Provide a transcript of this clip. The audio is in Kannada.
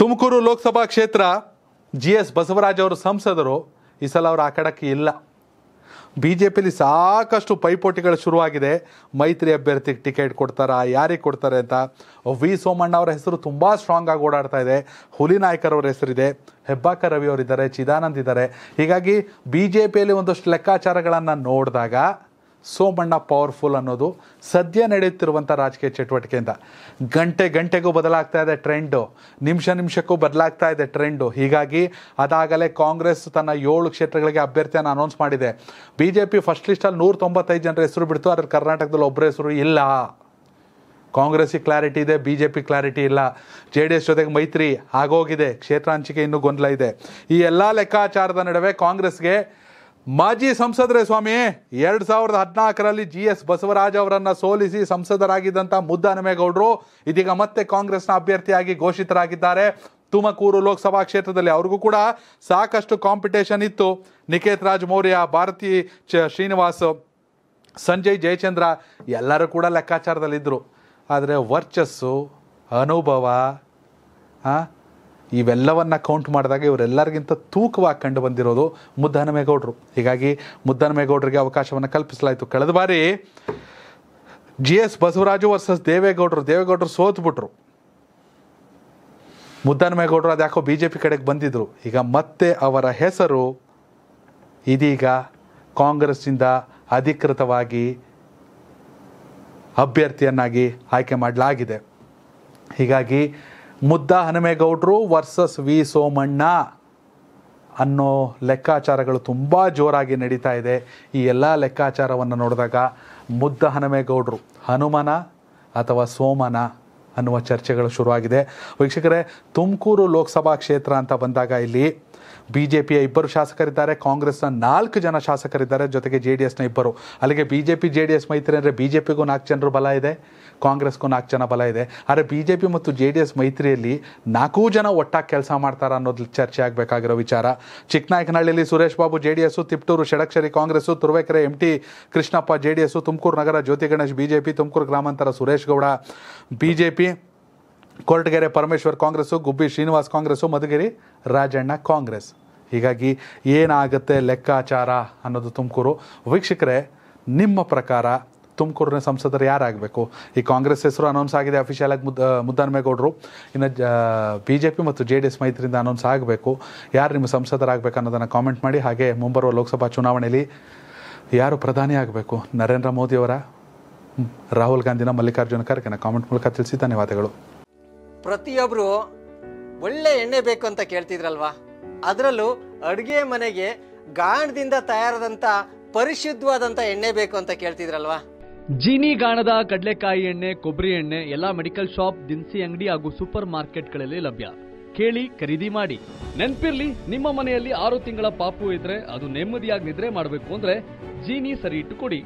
ತುಮಕೂರು ಲೋಕಸಭಾ ಕ್ಷೇತ್ರ ಜಿ ಎಸ್ ಬಸವರಾಜ್ ಅವರು ಸಂಸದರು ಈ ಸಲ ಅವರು ಆ ಇಲ್ಲ ಬಿ ಜೆ ಪಿಲಿ ಸಾಕಷ್ಟು ಪೈಪೋಟಿಗಳು ಶುರುವಾಗಿದೆ ಮೈತ್ರಿ ಅಭ್ಯರ್ಥಿಗೆ ಟಿಕೆಟ್ ಕೊಡ್ತಾರಾ ಯಾರಿಗೆ ಕೊಡ್ತಾರೆ ಅಂತ ವಿ ಸೋಮಣ್ಣ ಅವರ ಹೆಸರು ತುಂಬ ಸ್ಟ್ರಾಂಗ್ ಆಗಿ ಓಡಾಡ್ತಾ ಇದೆ ಹುಲಿ ಅವರ ಹೆಸರಿದೆ ಹೆಬ್ಬಾಕ ರವಿ ಅವರಿದ್ದಾರೆ ಚಿದಾನಂದ್ ಇದ್ದಾರೆ ಹೀಗಾಗಿ ಬಿ ಜೆ ಪಿಯಲ್ಲಿ ಒಂದಷ್ಟು ಲೆಕ್ಕಾಚಾರಗಳನ್ನು ನೋಡಿದಾಗ ಸೋಮಣ್ಣ ಪವರ್ಫುಲ್ ಅನ್ನೋದು ಸದ್ಯ ನಡೆಯುತ್ತಿರುವಂಥ ರಾಜಕೀಯ ಚಟುವಟಿಕೆಯಿಂದ ಗಂಟೆ ಗಂಟೆಗೂ ಬದಲಾಗ್ತಾ ಇದೆ ಟ್ರೆಂಡು ನಿಮಿಷ ನಿಮಿಷಕ್ಕೂ ಬದಲಾಗ್ತಾ ಇದೆ ಟ್ರೆಂಡು ಹೀಗಾಗಿ ಅದಾಗಲೇ ಕಾಂಗ್ರೆಸ್ ತನ್ನ ಏಳು ಕ್ಷೇತ್ರಗಳಿಗೆ ಅಭ್ಯರ್ಥಿಯನ್ನು ಅನೌನ್ಸ್ ಮಾಡಿದೆ ಬಿ ಜೆ ಪಿ ಫಸ್ಟ್ ಲಿಸ್ಟಲ್ಲಿ ನೂರ ತೊಂಬತ್ತೈದು ಜನರ ಹೆಸರು ಬಿಡ್ತು ಆದರೆ ಕರ್ನಾಟಕದಲ್ಲಿ ಒಬ್ಬರ ಹೆಸರು ಇಲ್ಲ ಕಾಂಗ್ರೆಸ್ಸಿಗೆ ಕ್ಲಾರಿಟಿ ಇದೆ ಬಿ ಜೆ ಪಿ ಕ್ಲಾರಿಟಿ ಇಲ್ಲ ಜೆ ಡಿ ಎಸ್ ಜೊತೆಗೆ ಮೈತ್ರಿ ಆಗೋಗಿದೆ ಕ್ಷೇತ್ರ ಹಂಚಿಕೆ ಇನ್ನೂ ಗೊಂದಲ ಇದೆ ಈ ಎಲ್ಲ ಲೆಕ್ಕಾಚಾರದ ನಡುವೆ ಕಾಂಗ್ರೆಸ್ಗೆ ಮಾಜಿ ಸಂಸದರೇ ಸ್ವಾಮಿ ಎರಡ್ ಸಾವಿರದ ಹದಿನಾಲ್ಕರಲ್ಲಿ ಜಿ ಎಸ್ ಬಸವರಾಜ್ ಅವರನ್ನ ಸೋಲಿಸಿ ಸಂಸದರಾಗಿದ್ದಂಥ ಮುದ್ದನಮೇಗೌಡರು ಇದೀಗ ಮತ್ತೆ ಕಾಂಗ್ರೆಸ್ನ ಅಭ್ಯರ್ಥಿಯಾಗಿ ಘೋಷಿತರಾಗಿದ್ದಾರೆ ತುಮಕೂರು ಲೋಕಸಭಾ ಕ್ಷೇತ್ರದಲ್ಲಿ ಅವ್ರಿಗೂ ಕೂಡ ಸಾಕಷ್ಟು ಕಾಂಪಿಟೇಷನ್ ಇತ್ತು ನಿಕೇತ್ ರಾಜ್ ಮೌರ್ಯ ಭಾರತಿ ಚ ಶ್ರೀನಿವಾಸ್ ಸಂಜಯ್ ಜಯಚಂದ್ರ ಎಲ್ಲರೂ ಕೂಡ ಲೆಕ್ಕಾಚಾರದಲ್ಲಿದ್ದರು ಆದರೆ ವರ್ಚಸ್ಸು ಅನುಭವ ಇವೆಲ್ಲವನ್ನ ಕೌಂಟ್ ಮಾಡಿದಾಗ ಇವರೆಲ್ಲರಿಗಿಂತ ತೂಕವಾಗಿ ಕಂಡು ಬಂದಿರೋದು ಮುದ್ದನಮೇಗೌಡರು ಹೀಗಾಗಿ ಮುದ್ದನಮೇಗೌಡರಿಗೆ ಅವಕಾಶವನ್ನು ಕಲ್ಪಿಸಲಾಯಿತು ಕಳೆದ ಬಾರಿ ಜಿ ಎಸ್ ಬಸವರಾಜು ವರ್ಸಸ್ ದೇವೇಗೌಡರು ದೇವೇಗೌಡರು ಸೋತ್ಬಿಟ್ರು ಮುದ್ದನಮೇಗೌಡರು ಅದ್ಯಾಕೋ ಬಿ ಜೆ ಪಿ ಕಡೆಗೆ ಬಂದಿದ್ರು ಈಗ ಮತ್ತೆ ಅವರ ಹೆಸರು ಇದೀಗ ಕಾಂಗ್ರೆಸ್ನಿಂದ ಅಧಿಕೃತವಾಗಿ ಅಭ್ಯರ್ಥಿಯನ್ನಾಗಿ ಆಯ್ಕೆ ಮಾಡಲಾಗಿದೆ ಹೀಗಾಗಿ ಮುದ್ದ ಹನುಮೇಗೌಡರು ವರ್ಸಸ್ ವಿ ಸೋಮಣ್ಣ ಅನ್ನೋ ಲೆಕ್ಕಾಚಾರಗಳು ತುಂಬ ಜೋರಾಗಿ ನಡೀತಾ ಇದೆ ಈ ಎಲ್ಲ ಲೆಕ್ಕಾಚಾರವನ್ನು ನೋಡಿದಾಗ ಮುದ್ದ ಹನುಮೇಗೌಡರು ಹನುಮನ ಅಥವಾ ಸೋಮನ ಅನ್ನುವ ಚರ್ಚೆಗಳು ಶುರುವಾಗಿದೆ ವೀಕ್ಷಕರೇ ತುಮಕೂರು ಲೋಕಸಭಾ ಕ್ಷೇತ್ರ ಅಂತ ಬಂದಾಗ ಇಲ್ಲಿ ಬಿ ಜೆ ಪಿಯ ಇಬ್ಬರು ಶಾಸಕರಿದ್ದಾರೆ ಕಾಂಗ್ರೆಸ್ನ ನಾಲ್ಕು ಜನ ಶಾಸಕರಿದ್ದಾರೆ ಜೊತೆಗೆ ಜೆ ಡಿ ಎಸ್ನ ಇಬ್ಬರು ಅಲ್ಲಿಗೆ B J P J D S ಮೈತ್ರಿ ಅಂದರೆ ಬಿ ಜೆ ಪಿಗೂ ನಾಲ್ಕು ಜನರು ಬಲ ಇದೆ ಕಾಂಗ್ರೆಸ್ಗೂ ನಾಲ್ಕು ಜನ ಬಲ ಇದೆ ಆದರೆ ಬಿ ಜೆ ಪಿ ಮತ್ತು ಜೆ ಡಿ ಎಸ್ ಮೈತ್ರಿಯಲ್ಲಿ ನಾಲ್ಕೂ ಜನ ಒಟ್ಟಾಗಿ ಕೆಲಸ ಮಾಡ್ತಾರ ಅನ್ನೋದು ಚರ್ಚೆ ಆಗಬೇಕಾಗಿರೋ ವಿಚಾರ ಚಿಕ್ಕನಾಯಕನಹಳ್ಳಿಯಲ್ಲಿ Suresh Babu J D S Tiptur Shadakshari Congress Turuvekere M T Krishnappa J D S Tumakuru ನಗರ Jyothi Ganesh B J P Tumakuru ಗ್ರಾಮಾಂತರ Suresh Gowda B J P Koratagere Parameshwar Congress Gubbi Srinivas Congress Madhugiri Rajanna Congress ಹೀಗಾಗಿ ಏನಾಗುತ್ತೆ ಲೆಕ್ಕಾಚಾರ ಅನ್ನೋದು ತುಮಕೂರು ವೀಕ್ಷಕರೇ ನಿಮ್ಮ ಪ್ರಕಾರ ತುಮಕೂರಿನ ಸಂಸದರು ಯಾರಾಗಬೇಕು ಈ ಕಾಂಗ್ರೆಸ್ ಹೆಸರು ಅನೌನ್ಸ್ ಆಗಿದೆ ಅಫಿಷಿಯಲ್ ಆಗಿ ಮುದ್ದ ಮುದ್ದಾನ್ಮೇಗೌಡ್ರು ಇನ್ನು ಬಿ ಜೆ ಪಿ ಮತ್ತು ಜೆ ಡಿ ಎಸ್ ಮೈತ್ರಿಯಿಂದ ಅನೌನ್ಸ್ ಆಗಬೇಕು ಯಾರು ನಿಮ್ಮ ಸಂಸದರಾಗಬೇಕು ಅನ್ನೋದನ್ನು ಕಾಮೆಂಟ್ ಮಾಡಿ ಹಾಗೆ ಮುಂಬರುವ ಲೋಕಸಭಾ ಚುನಾವಣೆಯಲ್ಲಿ ಯಾರು ಪ್ರಧಾನಿ ಆಗಬೇಕು ನರೇಂದ್ರ ಮೋದಿಯವರ ರಾಹುಲ್ ಗಾಂಧಿನ ಮಲ್ಲಿಕಾರ್ಜುನ ಖರ್ಗೆನ ಕಾಮೆಂಟ್ ಮೂಲಕ ತಿಳಿಸಿ ಧನ್ಯವಾದಗಳು ಪ್ರತಿಯೊಬ್ಬರು ಒಳ್ಳೆ ಎಣ್ಣೆ ಬೇಕು ಅಂತ ಕೇಳ್ತಿದ್ರಲ್ವಾ ಅದರಲ್ಲೂ ಅಡುಗೆ ಮನೆಗೆ ಗಾಣದಿಂದ ತಯಾರಾದಂಥ ಪರಿಶುದ್ಧವಾದಂಥ ಎಣ್ಣೆ ಬೇಕು ಅಂತ ಕೇಳ್ತಿದ್ರಲ್ವಾ ಜೀನಿ ಗಾಣದ ಕಡಲೆಕಾಯಿ ಎಣ್ಣೆ ಕೊಬ್ಬರಿ ಎಣ್ಣೆ ಎಲ್ಲಾ ಮೆಡಿಕಲ್ ಶಾಪ್ ದಿನಸಿ ಅಂಗಡಿ ಹಾಗೂ ಸೂಪರ್ ಮಾರ್ಕೆಟ್ಗಳಲ್ಲಿ ಲಭ್ಯ ಕೇಳಿ ಖರೀದಿ ಮಾಡಿ ನೆನ್ಪಿರ್ಲಿ ನಿಮ್ಮ ಮನೆಯಲ್ಲಿ ಆರು ತಿಂಗಳ ಪಾಪು ಇದ್ರೆ ಅದು ನೆಮ್ಮದಿಯಾಗಿ ನಿದ್ರೆ ಮಾಡಬೇಕು ಅಂದ್ರೆ ಜೀನಿ ಸರಿ ಇಟ್ಟು ಕೊಡಿ